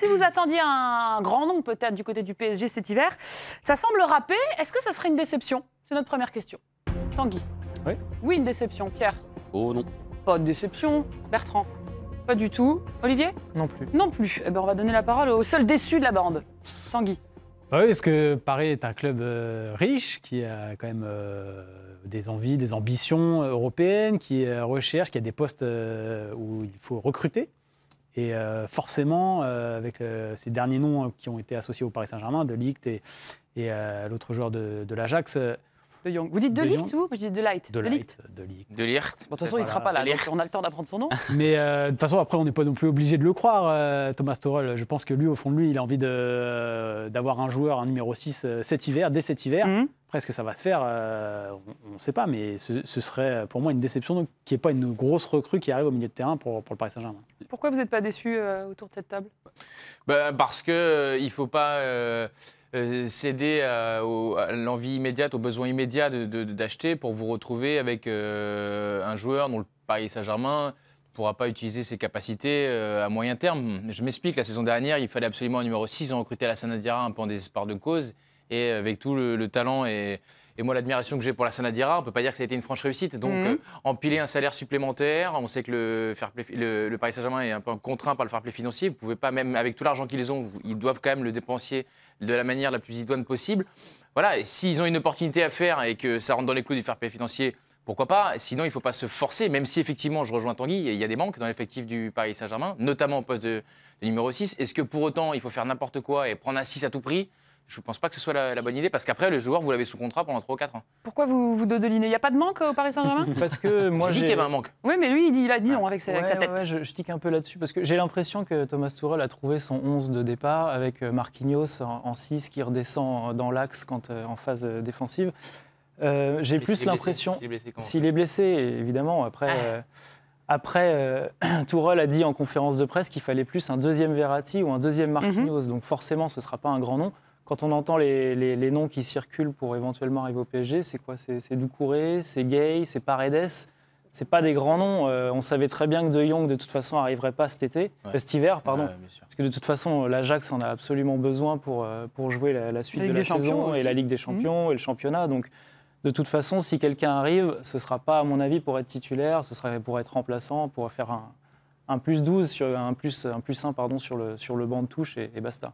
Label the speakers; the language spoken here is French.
Speaker 1: si vous attendiez un grand nom peut-être du côté du PSG cet hiver, ça semble râper. Est-ce que ça serait une déception C'est notre première question. Tanguy. Oui. Oui, une déception. Pierre. Oh non. Pas de déception. Bertrand. Pas du tout. Olivier Non plus. Non plus. Eh ben, on va donner la parole au seul déçu de la bande, Tanguy. est
Speaker 2: bah oui, parce que Paris est un club euh, riche qui a quand même euh, des envies, des ambitions euh, européennes, qui recherche, qui a des postes où il faut recruter. Et euh, forcément, euh, avec euh, ces derniers noms hein, qui ont été associés au Paris Saint-Germain, De Ligt et, l'autre joueur de l'Ajax, vous
Speaker 1: dites de, Ligt, je dis de Light. De, de De Ligt. De Ligt. de toute façon, il ne sera pas là. On a le temps d'apprendre son nom.
Speaker 2: Mais euh, de toute façon, après, on n'est pas non plus obligé de le croire, euh, Thomas Torel. Je pense que lui, au fond de lui, il a envie euh, d'avoir un joueur, un numéro 6, cet hiver, dès cet hiver. Mhm. Après, ce que ça va se faire On ne sait pas, mais ce, serait pour moi une déception qu'il n'y ait pas une grosse recrue qui arrive au milieu de terrain pour, le Paris Saint-Germain.
Speaker 1: Pourquoi vous n'êtes pas déçu autour de cette table
Speaker 3: bah, Parce qu'il il ne faut pas euh, céder euh, à, l'envie immédiate, au besoin immédiat d'acheter pour vous retrouver avec euh, un joueur dont le Paris Saint-Germain ne pourra pas utiliser ses capacités à moyen terme. Je m'explique, la saison dernière, il fallait absolument un numéro 6, en recruter recruté la Sanadira un peu en désespoir de cause, et avec tout le talent et et moi, l'admiration que j'ai pour la Sanadira, on ne peut pas dire que ça a été une franche réussite. Donc, mhm. euh, empiler un salaire supplémentaire, on sait que le, le, Paris Saint-Germain est un peu contraint par le fair play financier. Vous pouvez pas, même avec tout l'argent qu'ils ont, ils doivent quand même le dépenser de la manière la plus idoine possible. Voilà, s'ils ont une opportunité à faire et que ça rentre dans les clous du fair play financier, pourquoi pas Sinon, il ne faut pas se forcer, même si effectivement, je rejoins Tanguy, il y a des manques dans l'effectif du Paris Saint-Germain, notamment au poste de, de numéro 6. Est-ce que pour autant, il faut faire n'importe quoi et prendre un 6 à tout prix je ne pense pas que ce soit la, bonne idée parce qu'après, le joueur, vous l'avez sous contrat pendant 3 ou 4 ans.
Speaker 1: Pourquoi vous vous dodelinez Il n'y a pas de manque euh, au Paris Saint-Germain Parce que moi. J'ai dit qu'il y avait un manque. Oui, mais lui, il, dit, a dit non ah. avec sa, tête.
Speaker 4: je, je, tique un peu là-dessus parce que j'ai l'impression que Thomas Tuchel a trouvé son 11 de départ avec euh, Marquinhos en, 6 qui redescend dans l'axe quand euh, en phase défensive. j'ai plus l'impression. S'il est blessé, évidemment, après. Ah. après, euh, a dit en conférence de presse qu'il fallait plus un deuxième Verratti ou un deuxième mhm. Marquinhos. Donc forcément, ce ne sera pas un grand nom quand on entend les, noms qui circulent pour éventuellement arriver au PSG, c'est quoi C'est Doucouré, c'est Gay, c'est Paredes c'est pas des grands noms. Euh, on savait très bien que De Jong, de toute façon, n'arriverait pas cet été, hiver, pardon. parce que de toute façon, l'Ajax en a absolument besoin pour, euh, pour jouer la, suite de la saison et la Ligue des Champions mmh. et le championnat. Donc, de toute façon, si quelqu'un arrive, ce ne sera pas, à mon avis, pour être titulaire, ce sera pour être remplaçant, pour faire un, plus 12, sur, un, plus, un plus 1 pardon, sur, le, sur le banc de touche et basta.